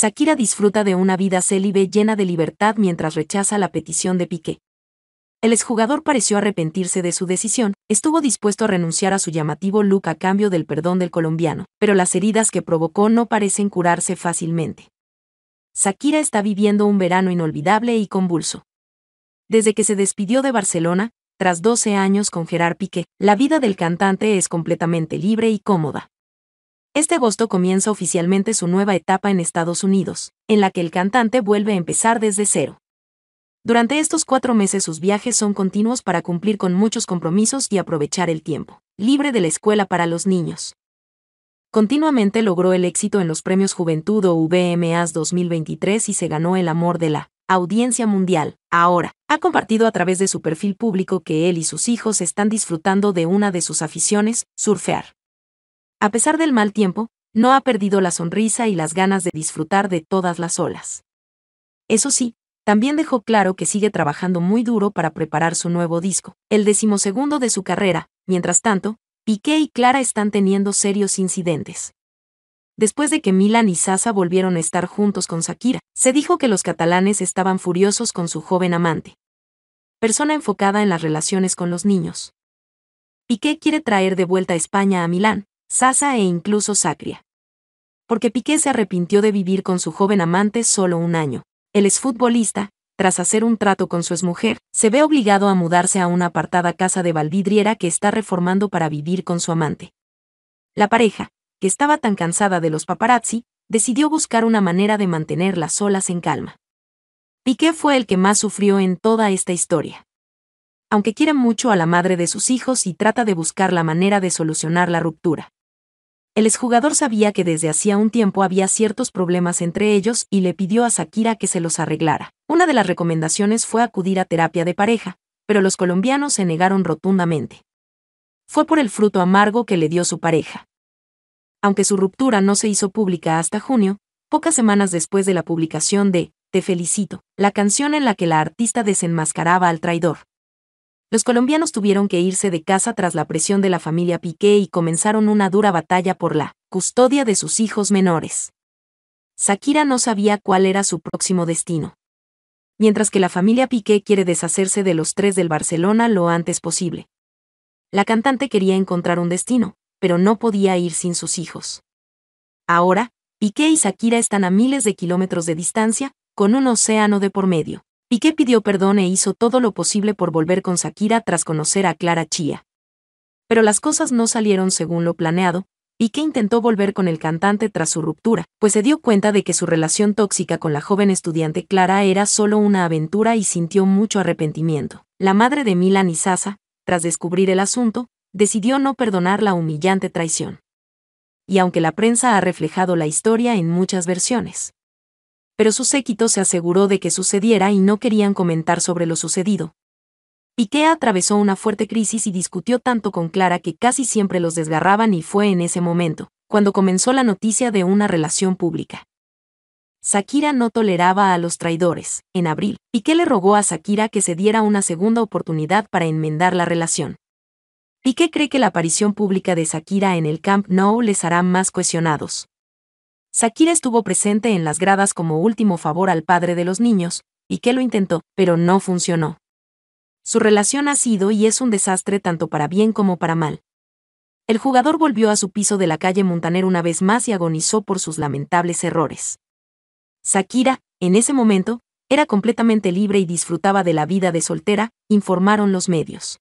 Shakira disfruta de una vida célibe llena de libertad mientras rechaza la petición de Piqué. El exjugador pareció arrepentirse de su decisión, estuvo dispuesto a renunciar a su llamativo look a cambio del perdón del colombiano, pero las heridas que provocó no parecen curarse fácilmente. Shakira está viviendo un verano inolvidable y convulso. Desde que se despidió de Barcelona, tras 12 años con Gerard Piqué, la vida del cantante es completamente libre y cómoda. Este agosto comienza oficialmente su nueva etapa en Estados Unidos, en la que el cantante vuelve a empezar desde cero. Durante estos cuatro meses sus viajes son continuos para cumplir con muchos compromisos y aprovechar el tiempo, libre de la escuela para los niños. Continuamente logró el éxito en los premios Juventud o VMAs 2023 y se ganó el amor de la audiencia mundial. Ahora, ha compartido a través de su perfil público que él y sus hijos están disfrutando de una de sus aficiones, surfear. A pesar del mal tiempo, no ha perdido la sonrisa y las ganas de disfrutar de todas las olas. Eso sí, también dejó claro que sigue trabajando muy duro para preparar su nuevo disco, el decimosegundo de su carrera, mientras tanto, Piqué y Clara están teniendo serios incidentes. Después de que Milan y Sasa volvieron a estar juntos con Shakira, se dijo que los catalanes estaban furiosos con su joven amante. Persona enfocada en las relaciones con los niños. Piqué quiere traer de vuelta a España a Milán, Sasa e incluso Sacria. Porque Piqué se arrepintió de vivir con su joven amante solo un año. El exfutbolista, tras hacer un trato con su exmujer, se ve obligado a mudarse a una apartada casa de Valvidriera que está reformando para vivir con su amante. La pareja, que estaba tan cansada de los paparazzi, decidió buscar una manera de mantenerlas solas en calma. Piqué fue el que más sufrió en toda esta historia. Aunque quiere mucho a la madre de sus hijos y trata de buscar la manera de solucionar la ruptura. El exjugador sabía que desde hacía un tiempo había ciertos problemas entre ellos y le pidió a Shakira que se los arreglara. Una de las recomendaciones fue acudir a terapia de pareja, pero los colombianos se negaron rotundamente. Fue por el fruto amargo que le dio su pareja. Aunque su ruptura no se hizo pública hasta junio, pocas semanas después de la publicación de Te felicito, la canción en la que la artista desenmascaraba al traidor, los colombianos tuvieron que irse de casa tras la presión de la familia Piqué y comenzaron una dura batalla por la custodia de sus hijos menores. Shakira no sabía cuál era su próximo destino. Mientras que la familia Piqué quiere deshacerse de los tres del Barcelona lo antes posible. La cantante quería encontrar un destino, pero no podía ir sin sus hijos. Ahora, Piqué y Shakira están a miles de kilómetros de distancia, con un océano de por medio. Piqué pidió perdón e hizo todo lo posible por volver con Shakira tras conocer a Clara Chía. Pero las cosas no salieron según lo planeado, Piqué intentó volver con el cantante tras su ruptura, pues se dio cuenta de que su relación tóxica con la joven estudiante Clara era solo una aventura y sintió mucho arrepentimiento. La madre de Milan y Sasa, tras descubrir el asunto, decidió no perdonar la humillante traición. Y aunque la prensa ha reflejado la historia en muchas versiones, pero su séquito se aseguró de que sucediera y no querían comentar sobre lo sucedido. Piqué atravesó una fuerte crisis y discutió tanto con Clara que casi siempre los desgarraban y fue en ese momento, cuando comenzó la noticia de una relación pública. Shakira no toleraba a los traidores. En abril, Piqué le rogó a Shakira que se diera una segunda oportunidad para enmendar la relación. Piqué cree que la aparición pública de Shakira en el Camp Nou les hará más cuestionados. Sakira estuvo presente en las gradas como último favor al padre de los niños, y que lo intentó, pero no funcionó. Su relación ha sido y es un desastre tanto para bien como para mal. El jugador volvió a su piso de la calle Montaner una vez más y agonizó por sus lamentables errores. Sakira, en ese momento, era completamente libre y disfrutaba de la vida de soltera, informaron los medios.